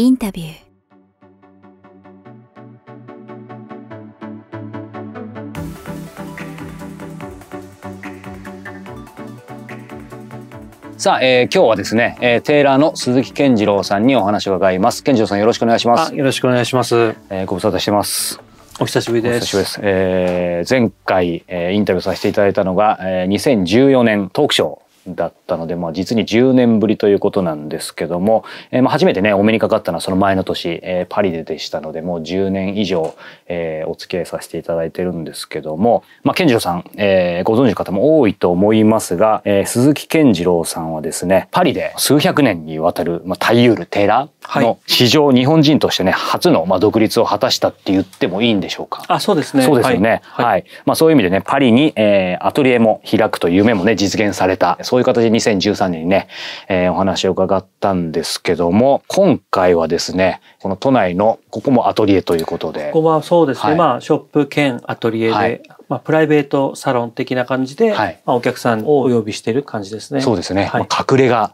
インタビューさあ、えー、今日はですね、えー、テーラーの鈴木健次郎さんにお話を伺います健次郎さんよろしくお願いしますよろしくお願いします、えー、ご無沙汰してますお久しぶりです。お久しぶりです。えー、前回、えー、インタビューさせていただいたのが、えー、2014年トークショーだったので、まあ、実に10年ぶりということなんですけども、えー、まあ初めてねお目にかかったのはその前の年、えー、パリででしたのでもう10年以上、えー、お付き合いさせていただいてるんですけども、まあ、健次郎さん、えー、ご存知の方も多いと思いますが、えー、鈴木健次郎さんはですねパリで数百年にわたる、まあ、タイユール寺の市場、日本人としてね初のまあ独立を果たしたって言ってもいいんでしょうか。あそうですね。そうですよね。はい、はい、まあそういう意味でねパリに、えー、アトリエも開くという夢もね実現されたそういう形で2013年にね、えー、お話を伺ったんですけども今回はですねこの都内のここもアトリエということで。ここはそうですね、はい、まあショップ兼アトリエで、まあ、プライベートサロン的な感じで、はい、まあ、お客さんをお呼びしている感じですね。そうですね。はい、まあ、隠れ家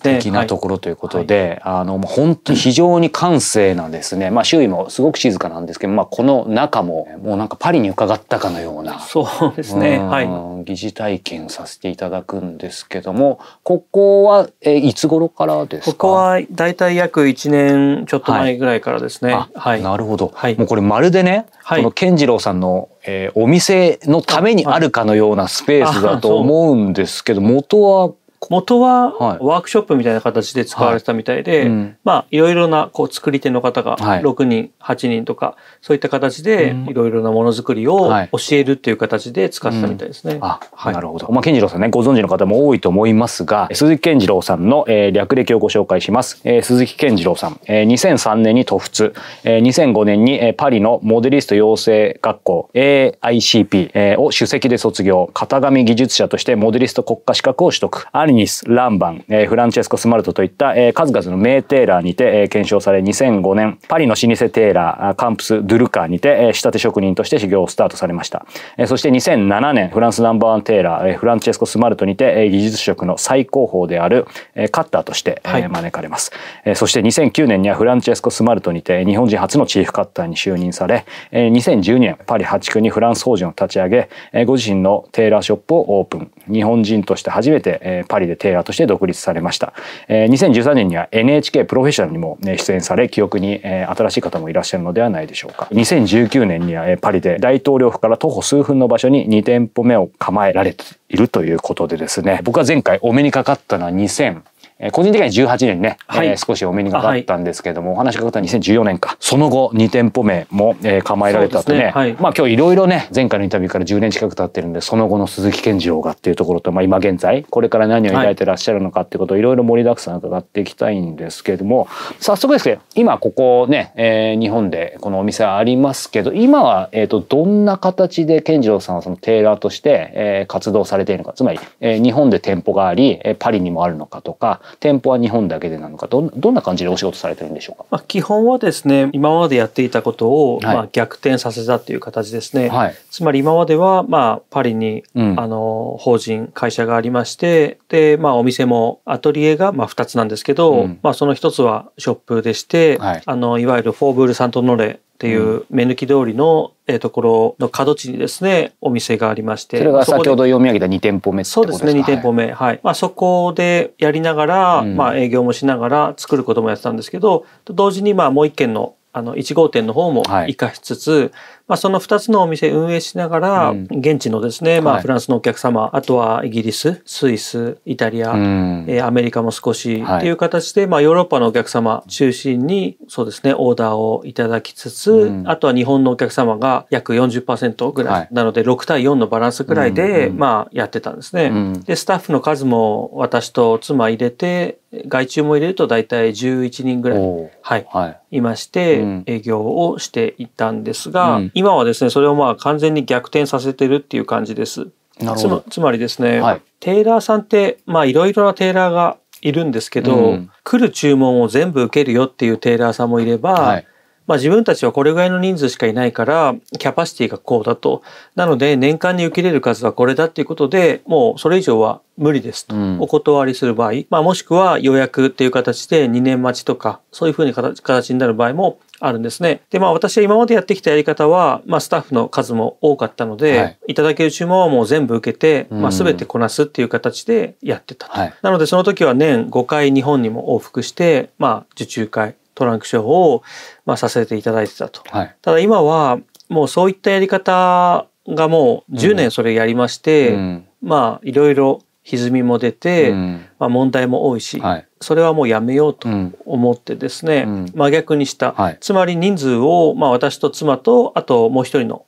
的なところということで、はい、あの、もう本当に非常に閑静なんですね。まあ、周囲もすごく静かなんですけど、まあ、この中も、もうなんかパリに伺ったかのような。そうですね。はい。疑似体験させていただくんですけども、ここは、え、いつ頃からですかここは、だいたい約1年ちょっと前ぐらいからですね。はい。なるほど。はい、もうこれまるでね、この健次郎さんのえー、お店のためにあるかのようなスペースだと思うんですけど元は元はワークショップみたいな形で使われてたみたいで、はいうん、まあいろいろなこう作り手の方が6人、はい、8人とかそういった形でいろいろなものづくりを教えるっていう形で使ってたみたいですね。うん、あなるほど、まあ、健次郎さんねご存知の方も多いと思いますが鈴木健次郎さんの、えー、略歴をご紹介します。えー、鈴木健次郎さん、えー、2003年に突仏、えー、2005年に、えー、パリのモデリスト養成学校 AICP、えー、を首席で卒業型紙技術者としてモデリスト国家資格を取得。リニス、ランバン、えー、フランチェスコ・スマルトといった、えー、数々の名テーラーにて、えー、検証され2005年パリの老舗テーラーカンプス・ドゥルカーにて、えー、仕立て職人として修行をスタートされました、えー、そして2007年フランスナンバーワンテーラー、えー、フランチェスコ・スマルトにて、えー、技術職の最高峰である、えー、カッターとして、えー、招かれます、え、はい、そして2009年にはフランチェスコ・スマルトにて日本人初のチーフカッターに就任され、えー、2012年パリ8区にフランス法人を立ち上げ、えー、ご自身のテーラーショップをオープン日本人として初めて、えー、パリでテーラーとして独立されました、えー、2013年には NHK プロフェッショナルにも、ね、出演され記憶に、えー、新しい方もいらっしゃるのではないでしょうか2019年には、えー、パリで大統領府から徒歩数分の場所に2店舗目を構えられているということでですね僕は前回お目にかかったのは2000えー、個人的には18年ね、はい、えー、少しお目にかかったんですけども、はい、お話がかかった2014年かその後2店舗名も、えー、構えられたとね、ねはい、まあ今日いろいろね前回のインタビューから10年近く経ってるんでその後の鈴木健次郎がっていうところと、まあ、今現在これから何を抱いてらっしゃるのかっていうことをいろいろ盛りだくさん伺っていきたいんですけども早速ですけど今ここね、えー、日本でこのお店ありますけど今は、えーと、どんな形で健次郎さんはそのテーラーとして、えー、活動されているのかつまり、えー、日本で店舗がありパリにもあるのかとか店舗は日本だけでなのかどどんな感じでお仕事されてるんでしょうか、まあ、基本はですね今までやっていたことを、はい、まあ、逆転させたっていう形ですね、はい、つまり今までは、まあ、パリに、うん、あの法人会社がありましてで、まあ、お店もアトリエが、まあ、2つなんですけど、うん、まあ、その1つはショップでして、はい、あのいわゆるフォーブールサントノレっていう目抜き通りの、えー、ところの角地にですねお店がありましてそれが先ほど読み上げた2店舗目そうですね2店舗目はい、まあ、そこでやりながら、まあ、営業もしながら作ることもやってたんですけど同時にまあもう一軒のあの1号店の方も生かしつつ、はいまあ、その2つのお店運営しながら、現地のですね、まあ、フランスのお客様、はい、あとはイギリススイスイタリア、うん、えー、アメリカも少しっていう形で、はい、まあ、ヨーロッパのお客様中心にそうですねオーダーをいただきつつ、うん、あとは日本のお客様が約40%ぐらい、はい、なので6対4のバランスぐらいで、うんまあ、やってたんですね。うん、でスタッフの数も私と妻入れて外注も入れると大体11人ぐらい、はい、はい、いまして、営業をしていたんですが、う今はですねそれをまあ完全に逆転させてるっていう感じです。なるほどつまりですね、はい、テイラーさんってまあいろいろなテイラーがいるんですけど、うん、来る注文を全部受けるよっていうテイラーさんもいれば、はい、まあ、自分たちはこれぐらいの人数しかいないからキャパシティがこうだとなので年間に受け入れる数はこれだっていうことでもうそれ以上は無理ですとお断りする場合、うん、まあ、もしくは予約っていう形で2年待ちとかそういうふうに形になる場合もあるんですね。でまあ私は今までやってきたやり方は、まあ、スタッフの数も多かったので、はい、いただける注文はもう全部受けて、まあ、全てこなすっていう形でやってたと、うんなのでその時は年5回日本にも往復して、まあ、受注会トランク処方を、まあ、させていただいてたと、はい、ただ今はもうそういったやり方がもう10年それやりまして、うん、まあいろいろ歪みも出て、うん、まあ、問題も多いし、はい、それはもうやめようと思ってですね、うん、真逆にした、はい、つまり人数を、まあ、私と妻とあともう一人の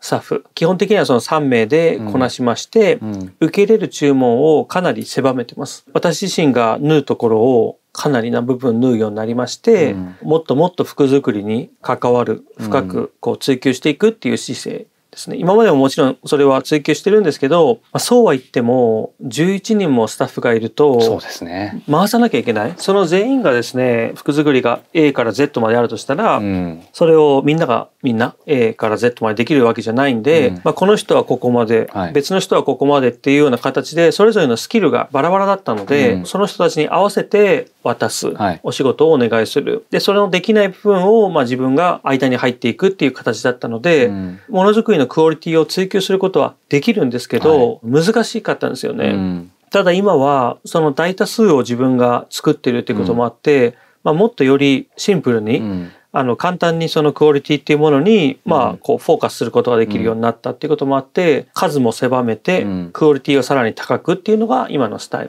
スタッフ、はい、基本的にはその3名でこなしまして、うん、受け入れる注文をかなり狭めてます私自身が縫うところをかなりな部分縫うようになりまして、うん、もっともっと服作りに関わる深くこう追求していくっていう姿勢ですね、今までももちろんそれは追求してるんですけど、まあ、そうは言っても11人もスタッフがいるとそうです、ね、回さなきゃいけないその全員がですね服作りが A から Z まであるとしたら、うん、それをみんながみんな A から Z までできるわけじゃないんで、うん、まあ、この人はここまで、はい、別の人はここまでっていうような形でそれぞれのスキルがバラバラだったので、うん、その人たちに合わせて渡す、お仕事をお願いするでそれのできない部分を、まあ、自分が間に入っていくっていう形だったので、ものづくりのクオリティを追求することはできるんですけど、はい、難しかったんですよね。うん、ただ今はその大多数を自分が作ってるっていうこともあって、うんまあ、もっとよりシンプルにあの簡単にそのクオリティっていうものに、まあ、こうフォーカスすることができるようになったっていうこともあって、数も狭めて、クオリティをさらに高くっていうのが今のスタイル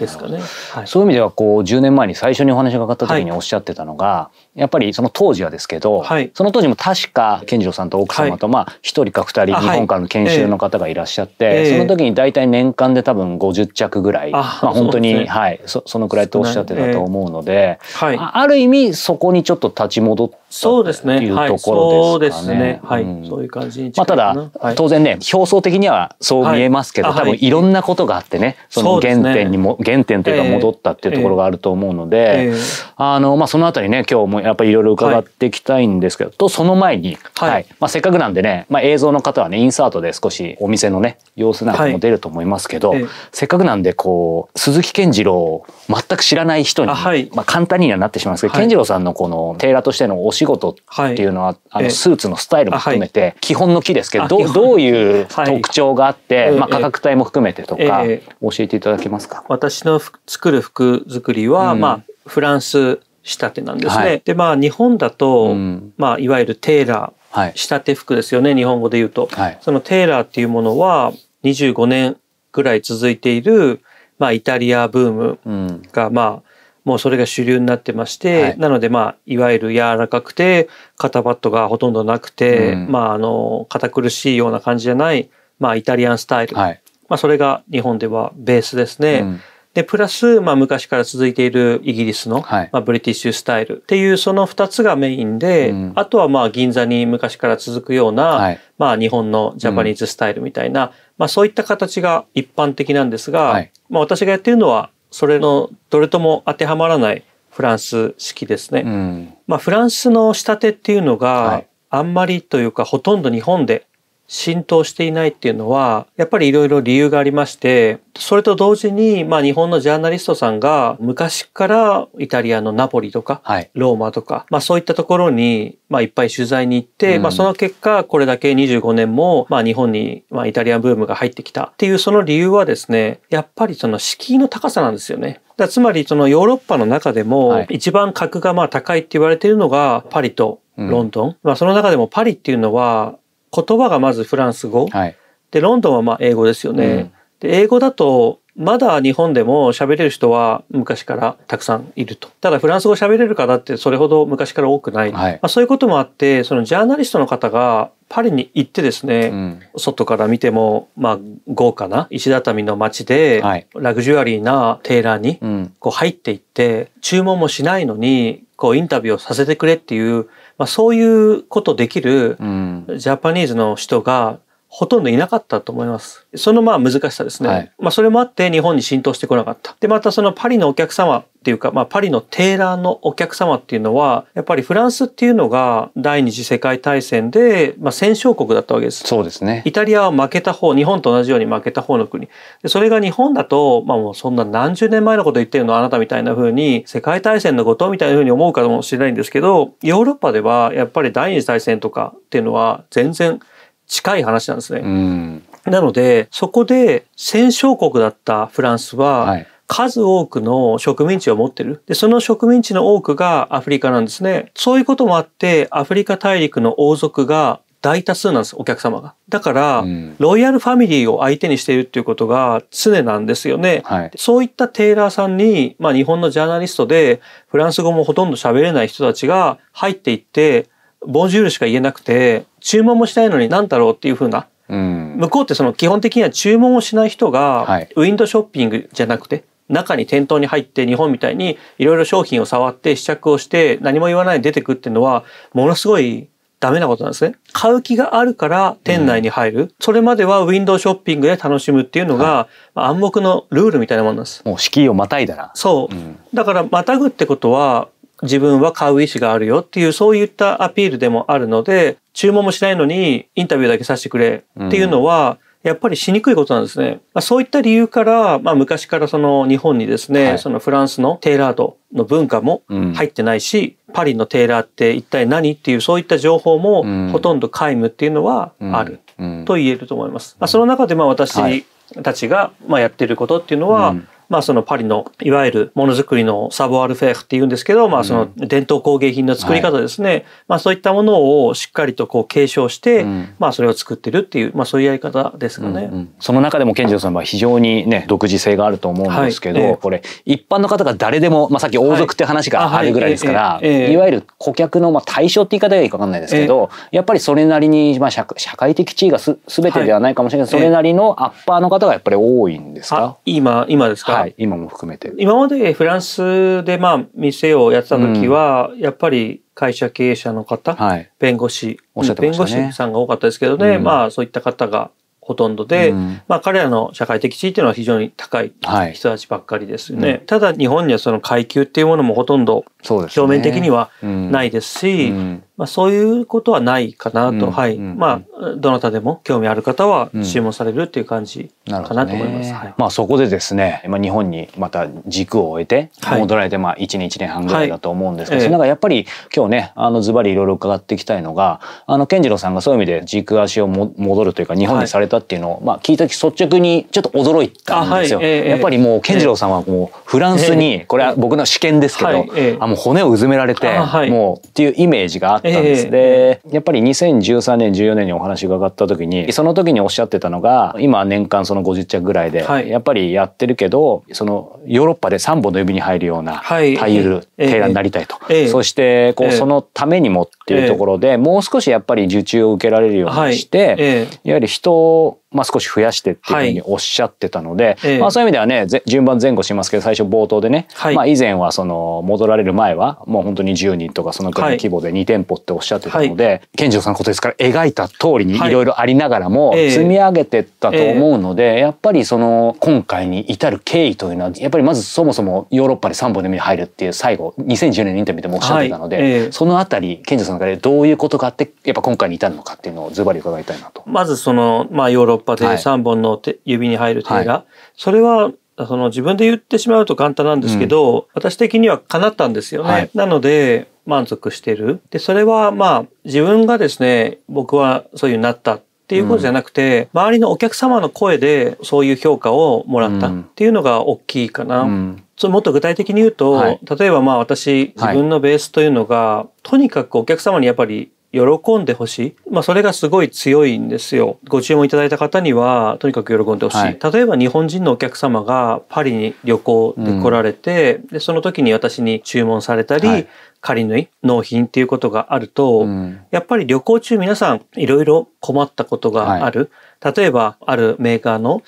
ですかね。はい、そういう意味ではこう10年前に最初にお話がかかった時におっしゃってたのが、はいやっぱりその当時はですけど、はい、その当時も確か健次郎さんと奥様と、まあ一人か二人日本からの研修の方がいらっしゃって、はいえー、その時に大体年間で多分50着ぐらい、まあ本当に、ね、はいそそのくらいとおっしゃってたと思うので、えー、ある意味そこにちょっと立ち戻ってそうですね。いうところですかね。はい、そうはい、うい感じにまあただ、当然ね、表層的にはそう見えますけど、多分いろんなことがあってね、その原点にも、原点というか戻ったっていうところがあると思うので、あのまあそのあたりね、今日もやっぱりいろいろ伺っていきたいんですけど、とその前に、はい、まあせっかくなんでね、まあ映像の方はね、インサートで少しお店のね様子なんかも出ると思いますけど、せっかくなんでこう鈴木健次郎を全く知らない人に、まあ簡単にはなってしまうんですけど、健次郎さんのこのテーラとしてのお仕仕事っていうのは、はい、あのスーツのスタイルも含めて、基本の木ですけどどどういう特徴があって、まあ、価格帯も含めてとか、教えていただけますか私の作る服作りは、まあ、フランス仕立てなんですね。はい、でまあ日本だと、うん、まあ、いわゆるテーラー、はい、仕立て服ですよね日本語で言うと、はい、そのテーラーっていうものは25年ぐらい続いている、まあ、イタリアブームが、うん、まあもうそれが主流になってまして、はい、なのでまあいわゆる柔らかくて肩パッドがほとんどなくて、うん、まああの堅苦しいような感じじゃない、まあ、イタリアンスタイル、はい、まあ、それが日本ではベースですね。うん、でプラス、まあ、昔から続いているイギリスの、はい、まあ、ブリティッシュスタイルっていうその2つがメインで、うん、あとはまあ銀座に昔から続くような、まあ、日本のジャパニーズスタイルみたいな、まあ、そういった形が一般的なんですが、まあ、私がやってるのはそれのどれとも当てはまらないフランス式ですね。うん、まあ、フランスの仕立てっていうのが、あんまりというかほとんど日本で浸透していないっていうのは、やっぱりいろいろ理由がありまして、それと同時に、まあ日本のジャーナリストさんが昔からイタリアのナポリとか、はい、ローマとか、まあそういったところに、まあいっぱい取材に行って、うん、まあその結果、これだけ25年も、まあ日本に、まあイタリアンブームが入ってきたっていうその理由はですね、やっぱりその敷居の高さなんですよね。だつまりそのヨーロッパの中でも、一番格がまあ高いって言われているのがパリとロンドン。うん、まあその中でもパリっていうのは、言葉がまずフランス語、はい、でロンドンはまあ英語ですよね、うん、で英語だとまだ日本でも喋れる人は昔からたくさんいると。ただフランス語喋れる方ってそれほど昔から多くない。はい、まあ、そういうこともあって、そのジャーナリストの方がパリに行ってですね、うん、外から見ても、まあ、豪華な石畳の街で、ラグジュアリーなテーラーにこう入っていって、注文もしないのにこうインタビューをさせてくれっていうまあ、そういうことできるジャパニーズの人がほとんどいなかったと思います。そのまあ難しさですね。はい、まあそれもあって日本に浸透してこなかった。で、またそのパリのお客様っていうか、まあ、パリのテーラーのお客様っていうのは、やっぱりフランスっていうのが第二次世界大戦で、まあ、戦勝国だったわけです。そうですね。イタリアは負けた方、日本と同じように負けた方の国。でそれが日本だと、まあ、もうそんな何十年前のこと言ってるのあなたみたいな風に、世界大戦のことみたいな風に思うかもしれないんですけど、ヨーロッパではやっぱり第二次大戦とかっていうのは全然近い話なんですね。うん、なので、そこで戦勝国だったフランスは、はい数多くの植民地を持ってる。で、その植民地の多くがアフリカなんですね。そういうこともあって、アフリカ大陸の王族が大多数なんです、お客様が。だから、うん、ロイヤルファミリーを相手にしているっていうことが常なんですよね。はい、そういったテイラーさんに、まあ日本のジャーナリストで、フランス語もほとんど喋れない人たちが入っていって、ボンジュールしか言えなくて、注文もしないのに何だろうっていうふうな。うん、向こうってその基本的には注文をしない人が、ウィンドショッピングじゃなくて、中に店頭に入って日本みたいにいろいろ商品を触って試着をして何も言わないで出てくっていうのはものすごいダメなことなんですね。買う気があるから店内に入る。うん、それまではウィンドウショッピングで楽しむっていうのが、はい、暗黙のルールみたいなものなんです。もう敷居をまたいだら。そう。うん、だからまたぐってことは自分は買う意思があるよっていうそういったアピールでもあるので、注文もしないのにインタビューだけさせてくれっていうのは、うんやっぱりしにくいことなんですね。まあ、そういった理由から、まあ、昔からその日本にですね、はい、そのフランスのテーラードの文化も入ってないし、うん、パリのテーラーって一体何っていうそういった情報もほとんど皆無っていうのはあると言えると思います。まあ、その中でまあ私たちがまあやってることっていうのは、うんまあそのパリのいわゆるものづくりのサボアルフェーっていうんですけど、まあその伝統工芸品の作り方ですね、うんはい、まあそういったものをしっかりとこう継承して、うん、まあそれを作ってるっていう、まあそういうやり方ですかね。うんうん、その中でも健治郎さんは非常にね、独自性があると思うんですけど、はいえー、これ一般の方が誰でも、まあさっき王族って話があるぐらいですから、いわゆる顧客のまあ対象って言い方がいいかわかんないですけど、やっぱりそれなりに、まあ社会的地位がす全てではないかもしれない、それなりのアッパーの方がやっぱり多いんですか今、今ですか、はい、今も含めて今までフランスでまあ店をやってた時は、やっぱり会社経営者の方、はい、弁護士、ね、弁護士さんが多かったですけどね、うん、まあそういった方がほとんどで、うん、まあ、彼らの社会的地位っていうのは非常に高い人たちばっかりですよね、はい、ただ日本にはその階級っていうものもほとんどそうです、ね、表面的にはないですし、うん、まあ、そういうことはないかなと、うん、はい、うん、まあ、どなたでも興味ある方は注文されるっていう感じかなと思います。ねはい、まあ、そこでですね、まあ、日本にまた軸を終えて戻られて、まあ、1年1年半ぐらいだと思うんですけど、はい、なんかやっぱり今日ねあのズバリいろいろ伺っていきたいのがあの健次郎さんがそういう意味で軸足をも戻るというか日本にされたっていうのを、はい、まあ、聞いた時率直にちょっと驚いたんですよ。はいえー、やっぱりもう健次郎さんはもうフランスに、えー、これは僕の試験ですけど、えーもう骨をうずめられて、はい、もうっていうイメージがあったんです、えー、でやっぱり2013年14年にお話伺った時にその時におっしゃってたのが今年間その50着ぐらいで、はい、やっぱりやってるけどそのヨーロッパで3本の指に入るようなタイルテーラーになりたいと、えーえー、そしてこうそのためにもっていうところで、もう少しやっぱり受注を受けられるようにして、いわゆる人まあ、少し増やしてっていうふうにおっしゃってたので、はい、まあ、そういう意味ではね順番前後しますけど最初冒頭でね、はい、まあ、以前はその戻られる前はもう本当に10人とかそのくらいの規模で2店舗っておっしゃってたので、はい、健二郎さんのことですから描いた通りにいろいろありながらも積み上げてったと思うので、えーえー、やっぱりその今回に至る経緯というのはやっぱりまずそもそもヨーロッパで3本で目に入るっていう最後2010年のインタビューでもおっしゃってたので、えー、そのあたり健二郎さんの中でどういうことがあってやっぱ今回に至るのかっていうのをズバリ伺いたいなと。まずその、まあ、ヨーロッ6波で3本の手、はい、指に入る手が、はい、それはその自分で言ってしまうと簡単なんですけど、うん、私的には叶ったんですよね。はい、なので満足してる。で、それはまあ自分がですね、僕はそういうなったっていうことじゃなくて、うん、周りのお客様の声でそういう評価をもらったっていうのが大きいかな。うんもっと具体的に言うと、はい、例えばまあ私自分のベースというのが、はい、とにかくお客様にやっぱり喜んでほしい、まあ、それがすごい強いんですよご注文いただいた方にはとにかく喜んでほしい、はい、例えば日本人のお客様がパリに旅行で来られて、うん、でその時に私に注文されたり、はい、仮縫い納品っていうことがあると、うん、やっぱり旅行中皆さんいろいろ困ったことがある、はい、例えばあるメーカーの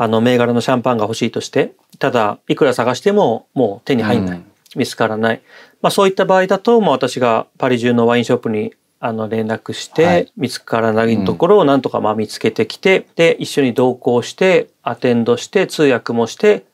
あの銘柄のシャンパンが欲しいとしてただいくら探してももう手に入んない、うん、見つからないまあ、そういった場合だと、まあ、私がパリ中のワインショップにあの連絡して、見つからないところをなんとかまあ見つけてきて、うん、で一緒に同行してアテンドして通訳もして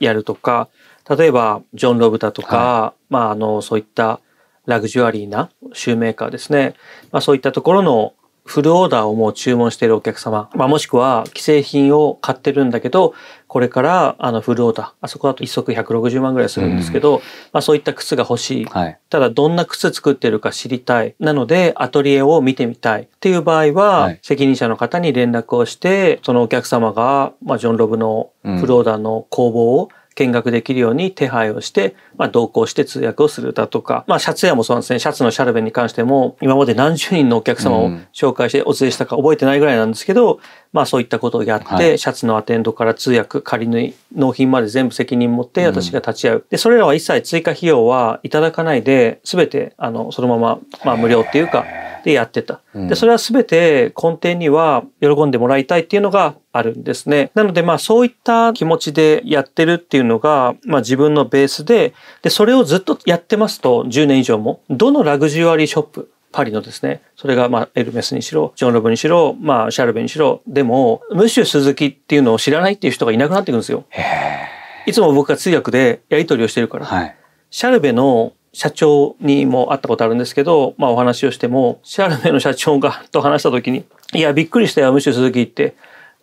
やるとか例えばジョン・ロブタとか、はい、まあ、あのそういったラグジュアリーなシューメーカーですね、まあ、そういったところのフルオーダーをもう注文しているお客様、まあ、もしくは既製品を買ってるんだけど、これからあのフルオーダー、あそこだと一足160万ぐらいするんですけど、うん、まあ、そういった靴が欲しいはい、ただどんな靴作ってるか知りたい。なのでアトリエを見てみたいっていう場合は、はい、責任者の方に連絡をして、そのお客様が、まあ、ジョン・ロブのフルオーダーの工房を、うん見学できるように手配をして、まあ、同行して通訳をするだとか、まあ、シャツ屋もそうなんですね。シャツのシャルベに関しても、今まで何十人のお客様を紹介してお連れしたか覚えてないぐらいなんですけど、うん、まあ、そういったことをやって、はい、シャツのアテンドから通訳、仮縫い、納品まで全部責任持って私が立ち会う。うん、で、それらは一切追加費用はいただかないで、すべて、あの、そのまま、まあ、無料っていうか、でやってた。で、それはすべて根底には喜んでもらいたいっていうのがあるんですね。なので、まあ、そういった気持ちでやってるっていううのが、まあ、自分のベースででそれをずっとやってますと10年以上もどのラグジュアリーショップパリのですねそれがまあエルメスにしろジョン・ロブにしろ、まあ、シャルベにしろでもムッシュ・鈴木っていうのを知らないっていう人がいなくなっていくんですよ。いつも僕が通訳でやり取りをしてるから、はい、シャルベの社長にも会ったことあるんですけど、まあ、お話をしてもシャルベの社長がと話した時に「いやびっくりしたよムッシュ・鈴木」って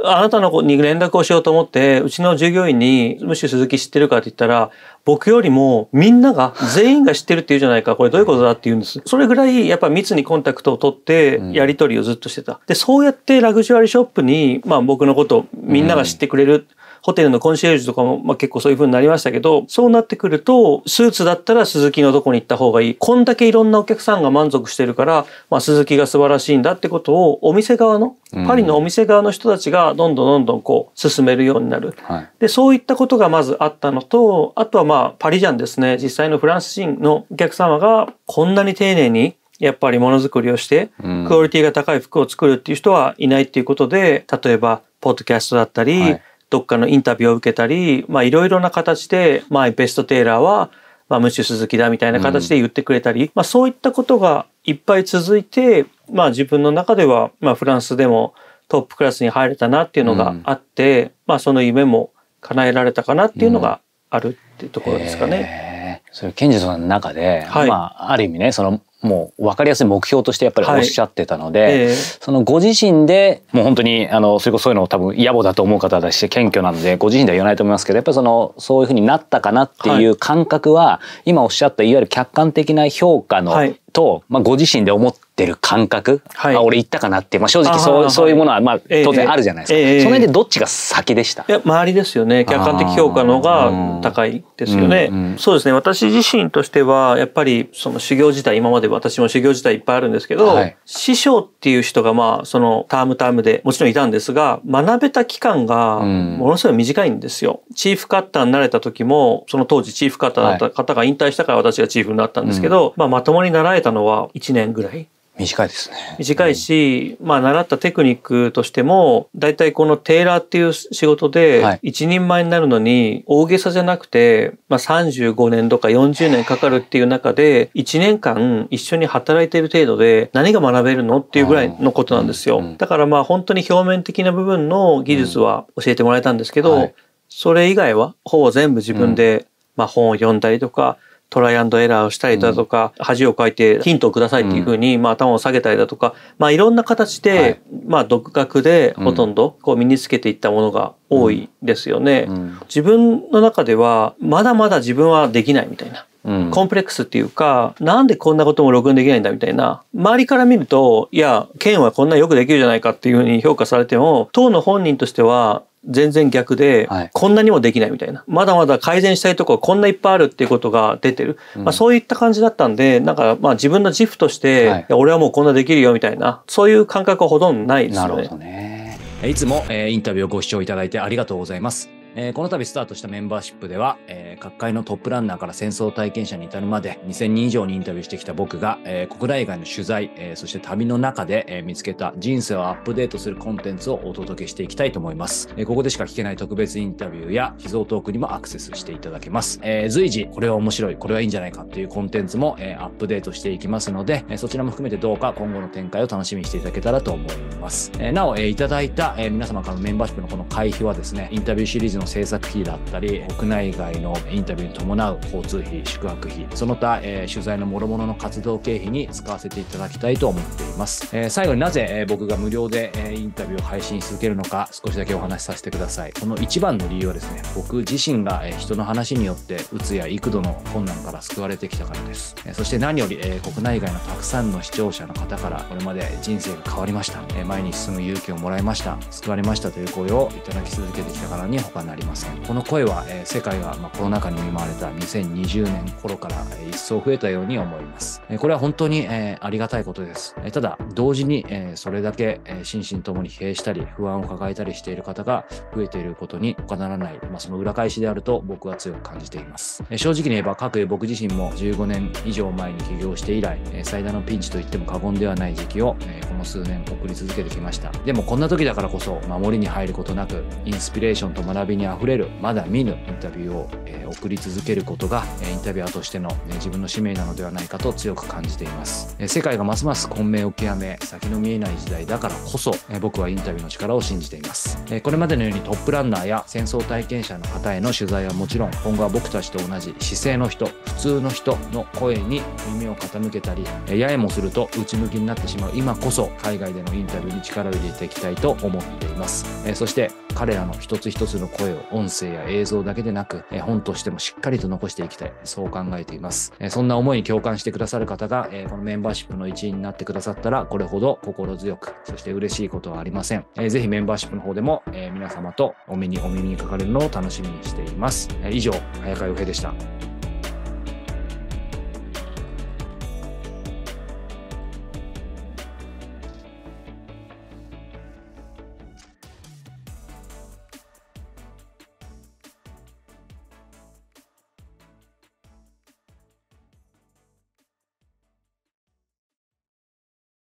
あなたの子に連絡をしようと思って、うちの従業員に、むしろ鈴木知ってるかって言ったら、僕よりもみんなが、全員が知ってるって言うじゃないか、これどういうことだって言うんです。それぐらい、やっぱ密にコンタクトを取って、やり取りをずっとしてた。で、そうやってラグジュアリーショップに、まあ僕のこと、みんなが知ってくれる。うんホテルのコンシェルジュとかも、まあ、結構そういう風になりましたけど、そうなってくると、スーツだったら鈴木のとこに行った方がいい。こんだけいろんなお客さんが満足してるから、まあ、鈴木が素晴らしいんだってことを、お店側の、パリのお店側の人たちがどんどんどんどんこう進めるようになる、はい、で、そういったことがまずあったのと、あとはまあ、パリジャンですね、実際のフランス人のお客様がこんなに丁寧にやっぱりものづくりをして、クオリティが高い服を作るっていう人はいないっていうことで、例えば、ポッドキャストだったり、はい、どっかのインタビューを受けたり、まあ、いろいろな形で、まあ、ベストテイラーは、まあ、ムッシュ鈴木だみたいな形で言ってくれたり、うん、まあ、そういったことがいっぱい続いて、まあ、自分の中では、まあ、フランスでもトップクラスに入れたなっていうのがあって、うん、まあ、その夢も叶えられたかなっていうのがあるっていうところですかね。うん、それ健二さんの中で、はい、まあ、ある意味ねそのもう分かりやすい目標としてやっぱりおっしゃってたので、はいえー、そのご自身でもう本当にあのそれこそそういうのを多分野暮だと思う方だし謙虚なのでご自身では言わないと思いますけどやっぱりそのそういうふうになったかなっていう感覚は、はい、今おっしゃったいわゆる客観的な評価のと、まあ、ご自身で思ってる感覚、はい、あ俺言ったかなって、まあ、正直そうそういうものは、まあ、当然あるじゃないですか、えーえー、その辺でどっちが先でしたいや周りですよね客観的評価のが高いですよね、うんうん、そうですね私自身としてはやっぱりその修行自体今まで私も修行自体いっぱいあるんですけど、はい、師匠っていう人がまあそのタームタームでもちろんいたんですが学べた期間がものすごい短いんですよ、うん、チーフカッターになれた時もその当時チーフカッターだった方が引退したから私がチーフになったんですけど、はい、まあ、まともに習ええたのは1年ぐらい短いですね短いし、うん、まあ習ったテクニックとしても大体このテーラーっていう仕事で一人前になるのに大げさじゃなくて、まあ、35年とか40年かかるっていう中で1年間一緒に働いている程度で何が学べるのっていうぐらいのことなんですよ、うん、だからまあ本当に表面的な部分の技術は教えてもらえたんですけど、うんはい、それ以外はほぼ全部自分で、まあ本を読んだりとかトライアンドエラーをしたりだとか、うん、恥をかいてヒントをくださいっていうふうに、うん、まあ、頭を下げたりだとか、まあ、いろんな形で、はい、まあ、独学でほとんどこう身につけていったものが多いですよね。うん、自分の中ではまだまだ自分はできないみたいな。コンプレックスっていうか、なんでこんなことも録音できないんだみたいな、周りから見ると、いや、ケンはこんなよくできるじゃないかっていうふうに評価されても、当の本人としては、全然逆で、はい、こんなにもできないみたいなまだまだ改善したいところこんないっぱいあるっていうことが出てる、うん、まあ、そういった感じだったんでなんかまあ自分の自負として、はい、俺はもうこんなできるよみたいなそういう感覚はほとんどないですよね。ねいつも、えインタビューをご視聴いただいてありがとうございます。えー、この度スタートしたメンバーシップでは、えー、各界のトップランナーから戦争体験者に至るまで2000人以上にインタビューしてきた僕が、えー、国内外の取材、えそして旅の中で、え見つけた人生をアップデートするコンテンツをお届けしていきたいと思います、えここでしか聞けない特別インタビューや秘蔵トークにもアクセスしていただけます、え随時これは面白いこれはいいんじゃないかというコンテンツも、えアップデートしていきますので、えそちらも含めてどうか今後の展開を楽しみにしていただけたらと思います、えなお、えいただいた、え皆様からのメンバーシップのこの会費はですねインタビューシリーズの制作費だったり、国内外のインタビューに伴う交通費、宿泊費、その他、えー、取材の諸々の活動経費に使わせていただきたいと思っています。えー、最後になぜ、えー、僕が無料で、えインタビューを配信し続けるのか、少しだけお話しさせてください。この一番の理由はですね、僕自身が、え人の話によって、鬱や幾度の困難から救われてきたからです。えそして何より、え国内外のたくさんの視聴者の方から、これまで人生が変わりました。え前に進む勇気をもらいました。救われましたという声をいただき続けてきたからに他ななりませんこの声は、世界が、コロナ禍に見舞われた2020年頃から、一層増えたように思います、これは本当に、ありがたいことです、ただ同時に、それだけ、心身ともに疲弊したり不安を抱えたりしている方が増えていることに他ならない、まあ、その裏返しであると僕は強く感じています、正直に言えば各僕自身も15年以上前に起業して以来、最大のピンチと言っても過言ではない時期を、この数年送り続けてきましたでもこんな時だからこそ守りに入ることなくインスピレーションと学びににあふれるまだ見ぬインタビューを、え送り続けることが、えインタビュアーとしての、え自分の使命なのではないかと強く感じています、え世界がますます混迷を極め先の見えない時代だからこそ、え僕はインタビューの力を信じています、えこれまでのようにトップランナーや戦争体験者の方への取材はもちろん今後は僕たちと同じ姿勢の人普通の人の声に耳を傾けたり、八ややもすると内向きになってしまう今こそ海外でのインタビューに力を入れていきたいと思っています、えそして彼らの一つ一つの声声を音声や映像だけでなく、本としてもしっかりと残していきたい、そう考えています。えそんな思いに共感してくださる方が、えこのメンバーシップの一員になってくださったら、これほど心強く、そして嬉しいことはありません。えー、ぜひメンバーシップの方でも、え皆様とお目にお耳にかかれるのを楽しみにしています。以上、早川洋平でした。